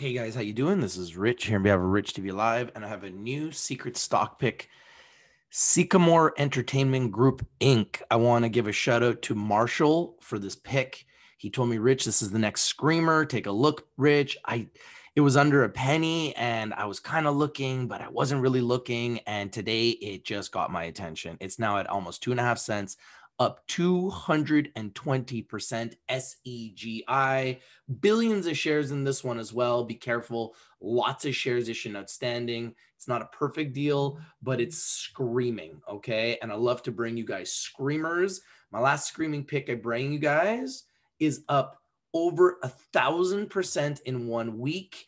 Hey guys, how you doing? This is Rich here We have a Rich TV Live, and I have a new secret stock pick. Sycamore Entertainment Group Inc. I want to give a shout out to Marshall for this pick. He told me, Rich, this is the next screamer. Take a look, Rich. I it was under a penny and I was kind of looking, but I wasn't really looking. And today it just got my attention. It's now at almost two and a half cents up 220% SEGI. Billions of shares in this one as well. Be careful. Lots of shares issued outstanding. It's not a perfect deal, but it's screaming. Okay. And I love to bring you guys screamers. My last screaming pick I bring you guys is up over a thousand percent in one week.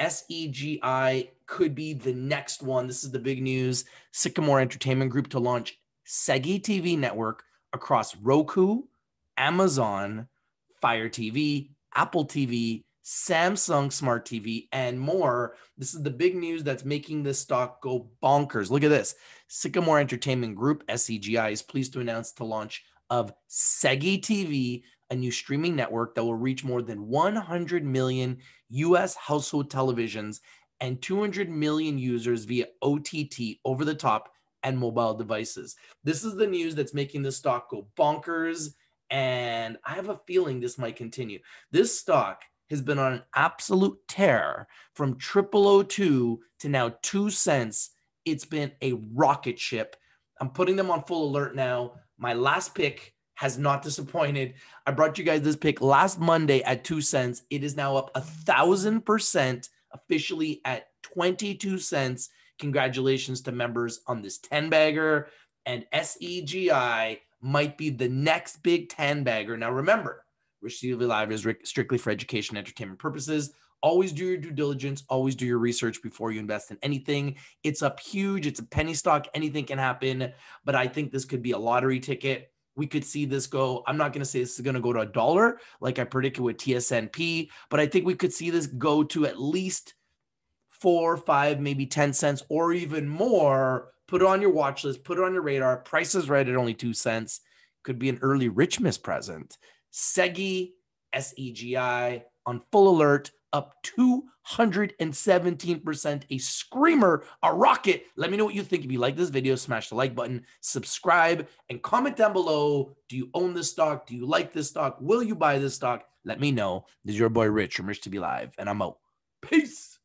SEGI could be the next one. This is the big news. Sycamore Entertainment Group to launch Segi TV network across Roku, Amazon, Fire TV, Apple TV, Samsung Smart TV, and more. This is the big news that's making this stock go bonkers. Look at this. Sycamore Entertainment Group, SEGI, is pleased to announce the launch of Segi TV, a new streaming network that will reach more than 100 million US household televisions and 200 million users via OTT over the top and mobile devices. This is the news that's making the stock go bonkers. And I have a feeling this might continue. This stock has been on an absolute tear from 0002 to now two cents. It's been a rocket ship. I'm putting them on full alert now. My last pick has not disappointed. I brought you guys this pick last Monday at two cents. It is now up a thousand percent officially at 22 cents. Congratulations to members on this 10 bagger. And SEGI might be the next big 10 bagger. Now, remember, Receive Live is strictly for education and entertainment purposes. Always do your due diligence, always do your research before you invest in anything. It's up huge, it's a penny stock, anything can happen. But I think this could be a lottery ticket. We could see this go. I'm not going to say this is going to go to a dollar like I predicted with TSNP, but I think we could see this go to at least four, five, maybe 10 cents or even more. Put it on your watch list, put it on your radar. Price is right at only two cents. Could be an early Richmas present. Segi, S E G I, on full alert, up 217%. A screamer, a rocket. Let me know what you think. If you like this video, smash the like button, subscribe, and comment down below. Do you own this stock? Do you like this stock? Will you buy this stock? Let me know. This is your boy Rich from Rich to Be Live, and I'm out. Peace.